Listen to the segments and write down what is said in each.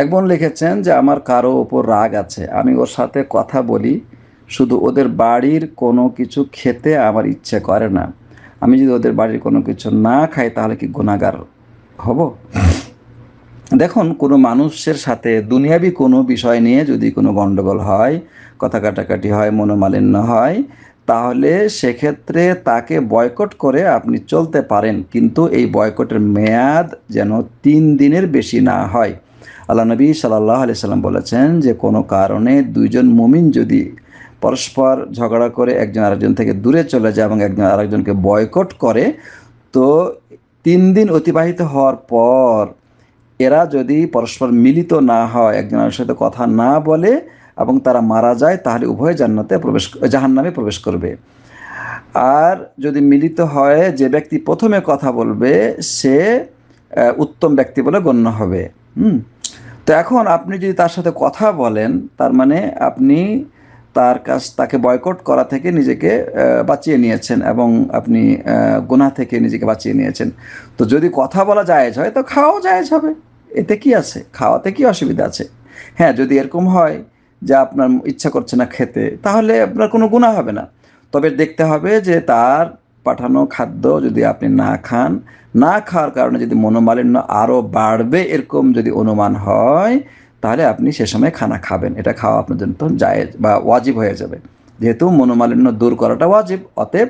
এক বোন লিখেছেন যে আমার কারো ওপর রাগ আছে আমি ওর সাথে কথা বলি শুধু ওদের বাড়ির কোনো কিছু খেতে আমার ইচ্ছে করে না আমি যদি ওদের বাড়ির কোনো কিছু না খাই তাহলে কি গুণাগার হব দেখুন কোনো মানুষের সাথে দুনিয়াবি কোনো বিষয় নিয়ে যদি কোনো গণ্ডগোল হয় কথা কাটাকাটি হয় মনোমালিন্য হয় তাহলে সেক্ষেত্রে তাকে বয়কট করে আপনি চলতে পারেন কিন্তু এই বয়কটের মেয়াদ যেন তিন দিনের বেশি না হয় আল্লাহ নবী সাল্লাহ আলি সাল্লাম বলেছেন যে কোনো কারণে দুইজন মুমিন যদি পরস্পর ঝগড়া করে একজন আরেকজন থেকে দূরে চলে যায় এবং একজন আরেকজনকে বয়কট করে তো তিন দিন অতিবাহিত হওয়ার পর এরা যদি পরস্পর মিলিত না হয় একজন সাথে কথা না বলে এবং তারা মারা যায় তাহলে উভয় জান্নাতে প্রবেশ জাহান নামে প্রবেশ করবে আর যদি মিলিত হয় যে ব্যক্তি প্রথমে কথা বলবে সে উত্তম ব্যক্তি বলে গণ্য হবে হুম তো এখন আপনি যদি তার সাথে কথা বলেন তার মানে আপনি তার কাছ তাকে বয়কট করা থেকে নিজেকে বাঁচিয়ে নিয়েছেন এবং আপনি গোনা থেকে নিজেকে বাঁচিয়ে নিয়েছেন তো যদি কথা বলা জায়েজ হয় তো খাওয়াও জায়েজ হবে এতে কি আছে খাওয়াতে কি অসুবিধা আছে হ্যাঁ যদি এরকম হয় যে আপনার ইচ্ছা করছে না খেতে তাহলে আপনার কোনো গুণা হবে না তবে দেখতে হবে যে তার পাঠানো খাদ্য যদি আপনি না খান না খাওয়ার কারণে যদি মনোমালিন্য আরও বাড়বে এরকম যদি অনুমান হয় তাহলে আপনি সে সময় খানা খাবেন এটা খাওয়া আপনার জন্য জায়েজ বা ওয়াজিব হয়ে যাবে যেহেতু মনোমালিন্য দূর করাটা ওয়াজিব অতএব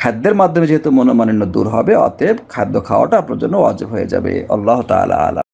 খাদ্যের মাধ্যমে যেহেতু মনোমালিন্য দূর হবে অতএব খাদ্য খাওয়াটা আপনার জন্য ওয়াজিব হয়ে যাবে আল্লাহ তালা আলা